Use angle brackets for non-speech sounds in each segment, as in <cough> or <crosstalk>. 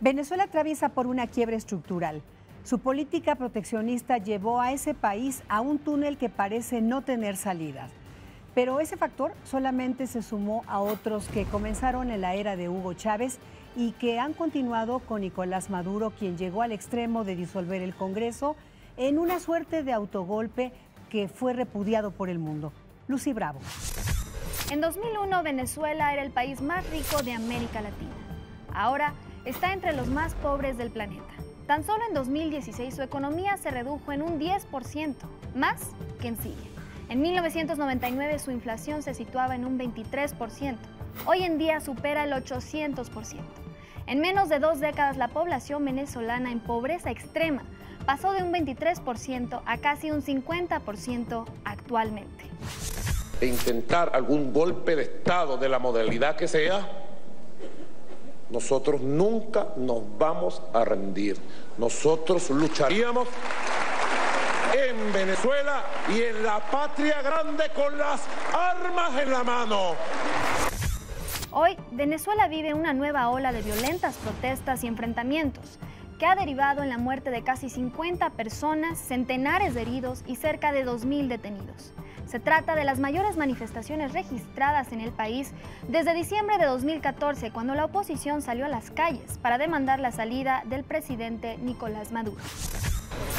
Venezuela atraviesa por una quiebra estructural. Su política proteccionista llevó a ese país a un túnel que parece no tener salida. Pero ese factor solamente se sumó a otros que comenzaron en la era de Hugo Chávez y que han continuado con Nicolás Maduro, quien llegó al extremo de disolver el Congreso en una suerte de autogolpe que fue repudiado por el mundo. Lucy Bravo. En 2001 Venezuela era el país más rico de América Latina. Ahora está entre los más pobres del planeta. Tan solo en 2016 su economía se redujo en un 10%, más que en Siria. En 1999 su inflación se situaba en un 23%, hoy en día supera el 800%. En menos de dos décadas la población venezolana en pobreza extrema pasó de un 23% a casi un 50% actualmente. Intentar algún golpe de Estado de la modalidad que sea nosotros nunca nos vamos a rendir. Nosotros lucharíamos en Venezuela y en la patria grande con las armas en la mano. Hoy, Venezuela vive una nueva ola de violentas protestas y enfrentamientos que ha derivado en la muerte de casi 50 personas, centenares de heridos y cerca de 2.000 detenidos. Se trata de las mayores manifestaciones registradas en el país desde diciembre de 2014, cuando la oposición salió a las calles para demandar la salida del presidente Nicolás Maduro.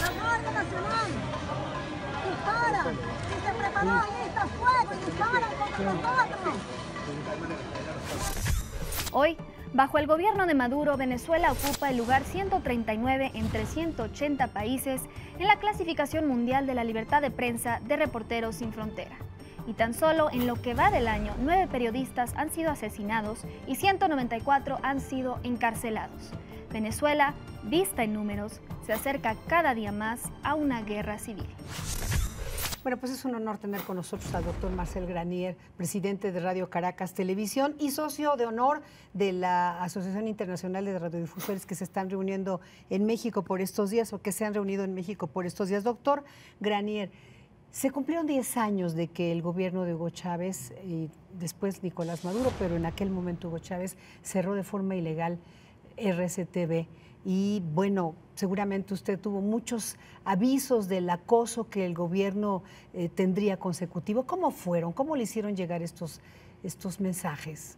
La Guardia Nacional se preparó y contra Hoy, bajo el gobierno de Maduro, Venezuela ocupa el lugar 139 entre 180 países en la clasificación mundial de la libertad de prensa de Reporteros Sin Frontera. Y tan solo en lo que va del año, nueve periodistas han sido asesinados y 194 han sido encarcelados. Venezuela, vista en números, se acerca cada día más a una guerra civil. Bueno, pues es un honor tener con nosotros al doctor Marcel Granier, presidente de Radio Caracas Televisión y socio de honor de la Asociación Internacional de Radiodifusores que se están reuniendo en México por estos días o que se han reunido en México por estos días. Doctor Granier, se cumplieron 10 años de que el gobierno de Hugo Chávez y después Nicolás Maduro, pero en aquel momento Hugo Chávez cerró de forma ilegal RCTV. Y bueno, seguramente usted tuvo muchos avisos del acoso que el gobierno eh, tendría consecutivo. ¿Cómo fueron? ¿Cómo le hicieron llegar estos, estos mensajes?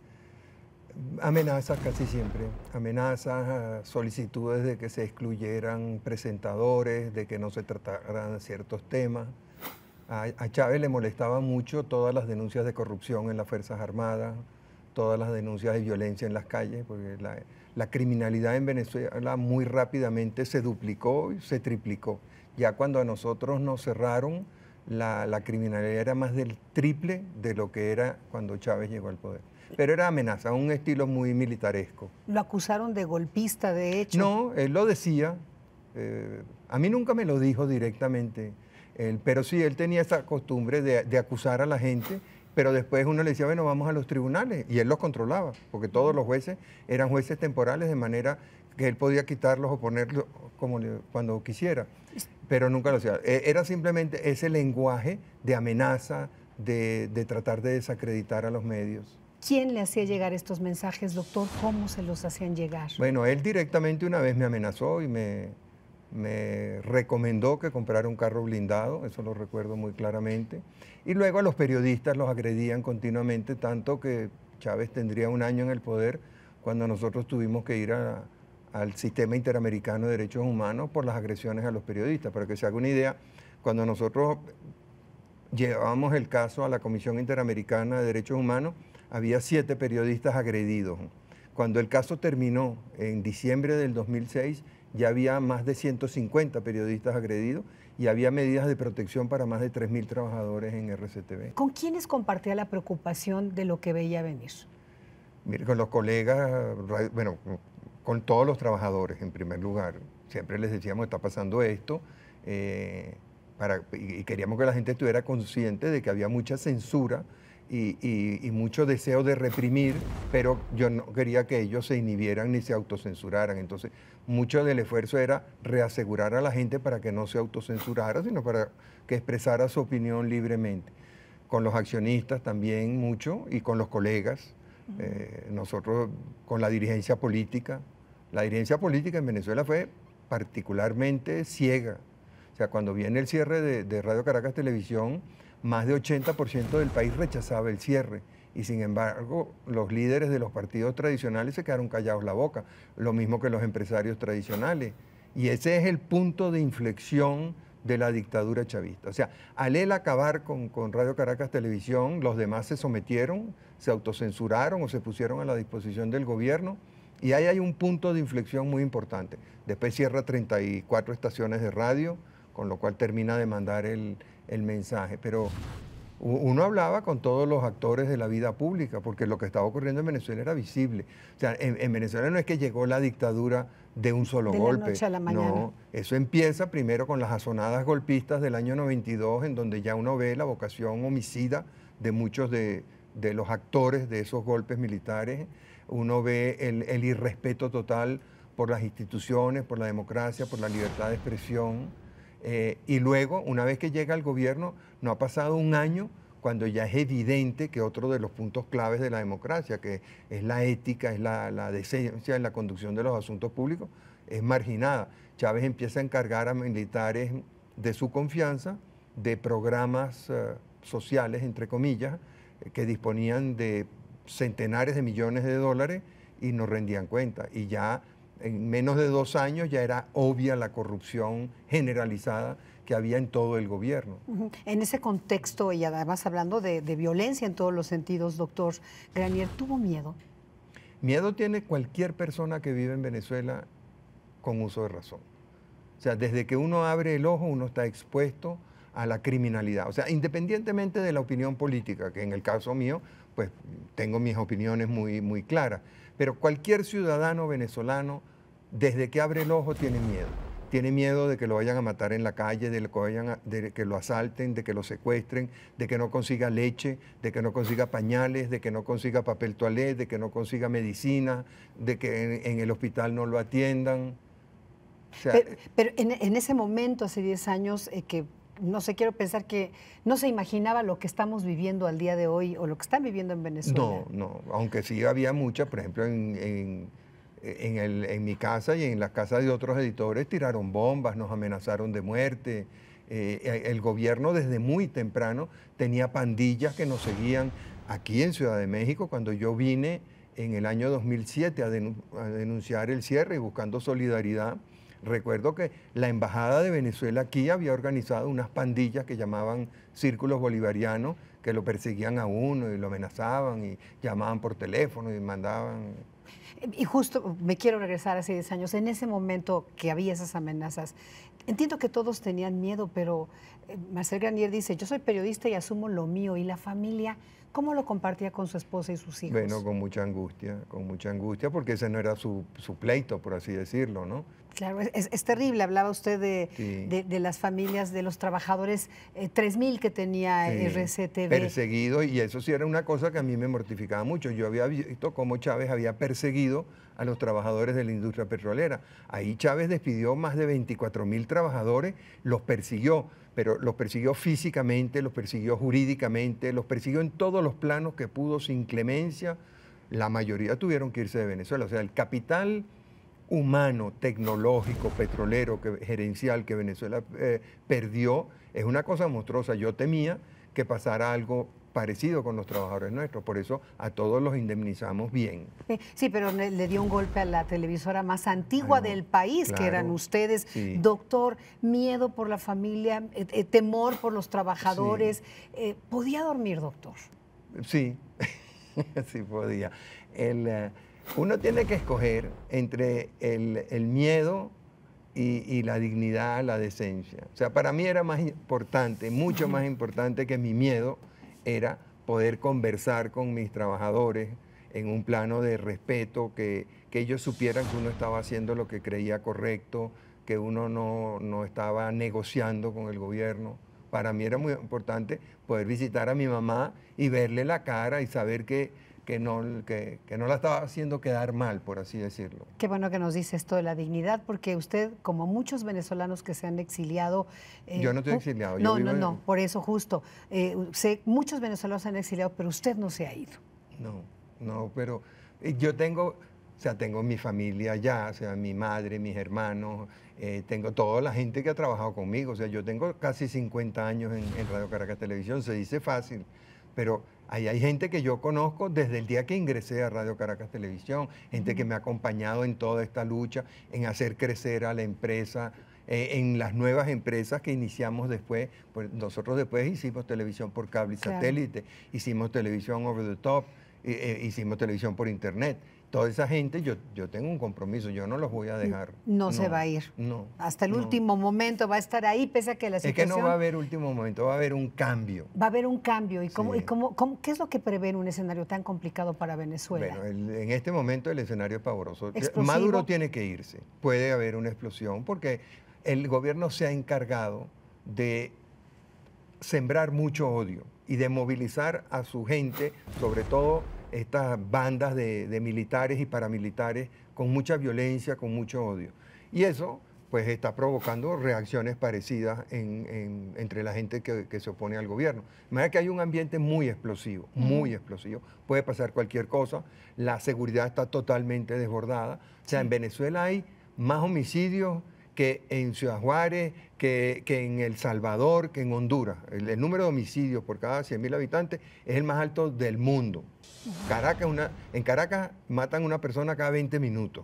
Amenazas casi siempre, amenazas, ah, solicitudes de que se excluyeran presentadores, de que no se trataran ciertos temas. A, Chávez le molestaban mucho todas las denuncias de corrupción en las Fuerzas Armadas, todas las denuncias de violencia en las calles, porque la, criminalidad en Venezuela muy rápidamente se duplicó y se triplicó. Ya cuando a nosotros nos cerraron, la, la, criminalidad era más del triple de lo que era cuando Chávez llegó al poder. Pero era amenaza, un estilo muy militaresco. ¿Lo acusaron de golpista, de hecho? No, él lo decía. Eh, a mí nunca me lo dijo directamente, él, pero sí, él tenía esa costumbre de, de acusar a la gente pero después uno le decía, bueno, vamos a los tribunales, y él los controlaba, porque todos los jueces eran jueces temporales, de manera que él podía quitarlos o ponerlos como cuando quisiera, pero nunca lo hacía. E, era simplemente ese lenguaje de amenaza, de tratar de desacreditar a los medios. ¿Quién le hacía llegar estos mensajes, doctor? ¿Cómo se los hacían llegar? Bueno, él directamente una vez me amenazó y me, me recomendó que comprara un carro blindado, eso lo recuerdo muy claramente. Y luego a los periodistas los agredían continuamente, tanto que Chávez tendría un año en el poder cuando nosotros tuvimos que ir al sistema interamericano de derechos humanos por las agresiones a los periodistas. Para que se haga una idea, cuando nosotros llevábamos el caso a la Comisión Interamericana de Derechos Humanos, había siete periodistas agredidos. Cuando el caso terminó en diciembre del 2006, ya había más de 150 periodistas agredidos y había medidas de protección para más de 3.000 trabajadores en RCTV. ¿Con quiénes compartía la preocupación de lo que veía venir? Mire, con los colegas, bueno, con todos los trabajadores en primer lugar. Siempre les decíamos, está pasando esto, eh, y queríamos que la gente estuviera consciente de que había mucha censura y, mucho deseo de reprimir, pero yo no quería que ellos se inhibieran ni se autocensuraran. Entonces, mucho del esfuerzo era reasegurar a la gente para que no se autocensurara, sino para que expresara su opinión libremente. Con los accionistas también mucho y con los colegas. Eh, nosotros con la dirigencia política. La dirigencia política en Venezuela fue particularmente ciega. O sea, cuando viene el cierre de Radio Caracas Televisión, más de 80% del país rechazaba el cierre. Y sin embargo, los líderes de los partidos tradicionales se quedaron callados la boca, lo mismo que los empresarios tradicionales. Y ese es el punto de inflexión de la dictadura chavista. O sea, al él acabar con, con Radio Caracas Televisión, los demás se sometieron, se autocensuraron o se pusieron a la disposición del gobierno. Y ahí hay un punto de inflexión muy importante. Después cierra 34 estaciones de radio, con lo cual termina de mandar el, el mensaje. Pero uno hablaba con todos los actores de la vida pública, porque lo que estaba ocurriendo en Venezuela era visible. O sea, en, Venezuela no es que llegó la dictadura de un solo golpe. No, eso empieza primero con las azonadas golpistas del año 92, en donde ya uno ve la vocación homicida de muchos de, los actores de esos golpes militares. Uno ve el irrespeto total por las instituciones, por la democracia, por la libertad de expresión. Eh, y luego, una vez que llega al gobierno, no ha pasado un año cuando ya es evidente que otro de los puntos claves de la democracia, que es la ética, es la, decencia en la conducción de los asuntos públicos, es marginada. Chávez empieza a encargar a militares de su confianza de programas eh, sociales, entre comillas, eh, que disponían de centenares de millones de dólares y no rendían cuenta. Y ya en menos de dos años ya era obvia la corrupción generalizada que había en todo el gobierno. En ese contexto, y además hablando de, de, violencia en todos los sentidos, doctor Granier, ¿tuvo miedo? Miedo tiene cualquier persona que vive en Venezuela con uso de razón. O sea, desde que uno abre el ojo, uno está expuesto a la criminalidad. O sea, independientemente de la opinión política, que en el caso mío, pues tengo mis opiniones muy, muy claras, pero cualquier ciudadano venezolano, desde que abre el ojo, tiene miedo. Tiene miedo de que lo vayan a matar en la calle, de que, lo asalten, de que lo secuestren, de que no consiga leche, de que no consiga pañales, de que no consiga papel toalet, de que no consiga medicina, de que en, el hospital no lo atiendan. pero, en, ese momento, hace 10 años, eh, que no sé, quiero pensar que no se imaginaba lo que estamos viviendo al día de hoy o lo que están viviendo en Venezuela. No, no, aunque sí había mucha, por ejemplo, en, mi casa y en la casa de otros editores tiraron bombas, nos amenazaron de muerte. Eh, eh, el gobierno desde muy temprano tenía pandillas que nos seguían aquí en Ciudad de México cuando yo vine en el año 2007 a denunciar el cierre y buscando solidaridad Recuerdo que la Embajada de Venezuela aquí había organizado unas pandillas que llamaban círculos bolivarianos, que lo perseguían a uno y lo amenazaban y llamaban por teléfono y mandaban... Y justo me quiero regresar hace 10 años, en ese momento que había esas amenazas, entiendo que todos tenían miedo, pero eh, Marcel Granier dice, yo soy periodista y asumo lo mío y la familia, ¿cómo lo compartía con su esposa y sus hijos? Bueno, con mucha angustia, con mucha angustia, porque ese no era su, su pleito, por así decirlo, ¿no? Claro, es, terrible. Hablaba usted de, las familias, de los trabajadores, 3.000 eh, que tenía RCTV. Perseguido, y eso sí era una cosa que a mí me mortificaba mucho. Yo había visto cómo Chávez había perseguido a los trabajadores de la industria petrolera. Ahí Chávez despidió más de 24.000 trabajadores, los persiguió, pero los persiguió físicamente, los persiguió jurídicamente, los persiguió en todos los planos que pudo sin clemencia. La mayoría tuvieron que irse de Venezuela. O sea, el capital humano, tecnológico, petrolero, que, gerencial que Venezuela eh, perdió, es una cosa monstruosa. Yo temía que pasara algo parecido con los trabajadores nuestros, por eso a todos los indemnizamos bien. Sí, pero le, dio un golpe a la televisora más antigua del país, que eran ustedes. Doctor, miedo por la familia, eh, eh, temor por los trabajadores. ¿Podía dormir, doctor? Sí, <laughs> sí podía. El, uno tiene que escoger entre el, miedo y, la dignidad, la decencia. O sea, para mí era más importante, mucho más importante que mi miedo era poder conversar con mis trabajadores en un plano de respeto, que, ellos supieran que uno estaba haciendo lo que creía correcto, que uno no, no estaba negociando con el gobierno. Para mí era muy importante poder visitar a mi mamá y verle la cara y saber que que no, que, no la estaba haciendo quedar mal, por así decirlo. Qué bueno que nos dice esto de la dignidad, porque usted, como muchos venezolanos que se han exiliado... Eh, yo no estoy exiliado. No, no, no, por eso justo. Eh, muchos venezolanos se han exiliado, pero usted no se ha ido. No, no, pero eh, yo tengo... O sea, tengo mi familia allá, o sea, mi madre, mis hermanos, tengo toda la gente que ha trabajado conmigo. O sea, yo tengo casi 50 años en Radio Caracas Televisión, se dice fácil, pero ahí hay gente que yo conozco desde el día que ingresé a Radio Caracas Televisión, gente que me ha acompañado en toda esta lucha, en hacer crecer a la empresa, eh, en las nuevas empresas que iniciamos después. Pues nosotros después hicimos televisión por cable y satélite, hicimos televisión over the top, eh, eh, hicimos televisión por internet toda esa gente, yo, yo tengo un compromiso, yo no los voy a dejar. No, se va a ir. No. Hasta el último momento va a estar ahí, pese a que la situación... Es que no va a haber último momento, va a haber un cambio. Va a haber un cambio. ¿Y, cómo, cómo, qué es lo que prevé en un escenario tan complicado para Venezuela? Bueno, en este momento el escenario es pavoroso. Eh, Maduro tiene que irse. Puede haber una explosión porque el gobierno se ha encargado de sembrar mucho odio y de movilizar a su gente, sobre todo estas bandas de, militares y paramilitares con mucha violencia, con mucho odio. Y eso pues está provocando reacciones parecidas entre la gente que, se opone al gobierno. De manera que hay un ambiente muy explosivo, muy explosivo. Puede pasar cualquier cosa. La seguridad está totalmente desbordada. O sea, en Venezuela hay más homicidios que en Ciudad Juárez, que, en El Salvador, que en Honduras. El, número de homicidios por cada 100.000 habitantes es el más alto del mundo. Caracas una, en Caracas matan a una persona cada 20 minutos.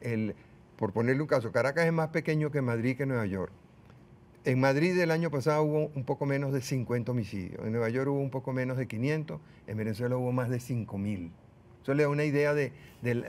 el, por ponerle un caso, Caracas es más pequeño que Madrid, que Nueva York. En Madrid el año pasado hubo un poco menos de 50 homicidios, en Nueva York hubo un poco menos de 500, en Venezuela hubo más de 5.000. Eso le da una idea de, de,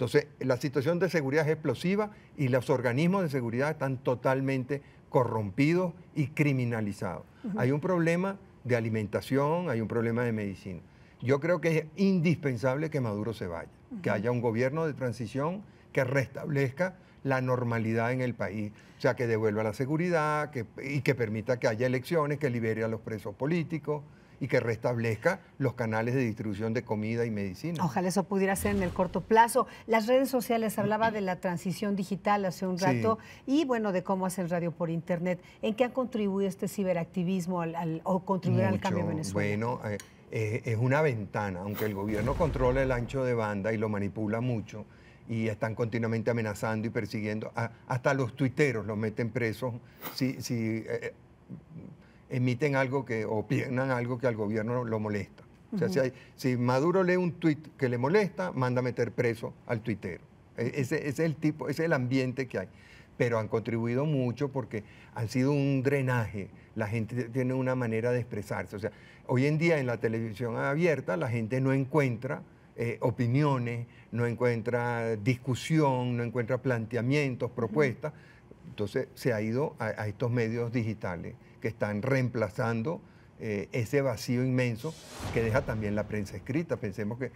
entonces, la situación de seguridad es explosiva y los organismos de seguridad están totalmente corrompidos y criminalizados. Hay un problema de alimentación, hay un problema de medicina. Yo creo que es indispensable que Maduro se vaya, que haya un gobierno de transición que restablezca la normalidad en el país, o sea, que devuelva la seguridad y que permita que haya elecciones, que libere a los presos políticos, y que restablezca los canales de distribución de comida y medicina. Ojalá eso pudiera ser en el corto plazo. Las redes sociales, hablaba de la transición digital hace un rato y bueno, de cómo hacen radio por Internet. ¿En qué ha contribuido este ciberactivismo al, o contribuir al cambio en Venezuela? Bueno, eh, eh, es una ventana, aunque el gobierno controla el ancho de banda y lo manipula mucho y están continuamente amenazando y persiguiendo. hasta los tuiteros los meten presos si, eh, emiten algo que, o opinan algo que al gobierno lo molesta. O sea, si, Maduro lee un tuit que le molesta, manda a meter preso al tuitero. E, ese, es el tipo, ese es el ambiente que hay. Pero han contribuido mucho porque han sido un drenaje. La gente tiene una manera de expresarse. O sea, hoy en día en la televisión abierta la gente no encuentra eh, opiniones, no encuentra discusión, no encuentra planteamientos, propuestas. Entonces se ha ido a estos medios digitales que están reemplazando eh, ese vacío inmenso que deja también la prensa escrita. Pensemos que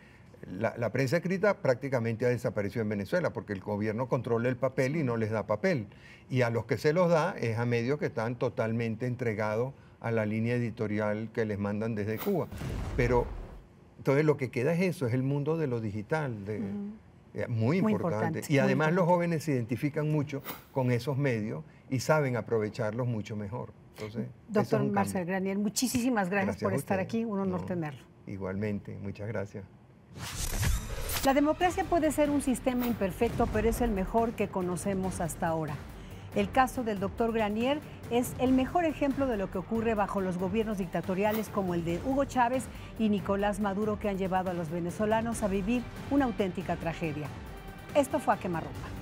la, prensa escrita prácticamente ha desaparecido en Venezuela porque el gobierno controla el papel y no les da papel. Y a los que se los da es a medios que están totalmente entregados a la línea editorial que les mandan desde Cuba. Pero entonces lo que queda es eso, es el mundo de lo digital. De, eh, Muy importante. Y además los jóvenes se identifican mucho con esos medios y saben aprovecharlos mucho mejor. Doctor Marcel Granier, muchísimas gracias, por estar aquí, un honor tenerlo. Igualmente, muchas gracias. La democracia puede ser un sistema imperfecto, pero es el mejor que conocemos hasta ahora. El caso del doctor Granier es el mejor ejemplo de lo que ocurre bajo los gobiernos dictatoriales como el de Hugo Chávez y Nicolás Maduro que han llevado a los venezolanos a vivir una auténtica tragedia. Esto fue a quemarropa.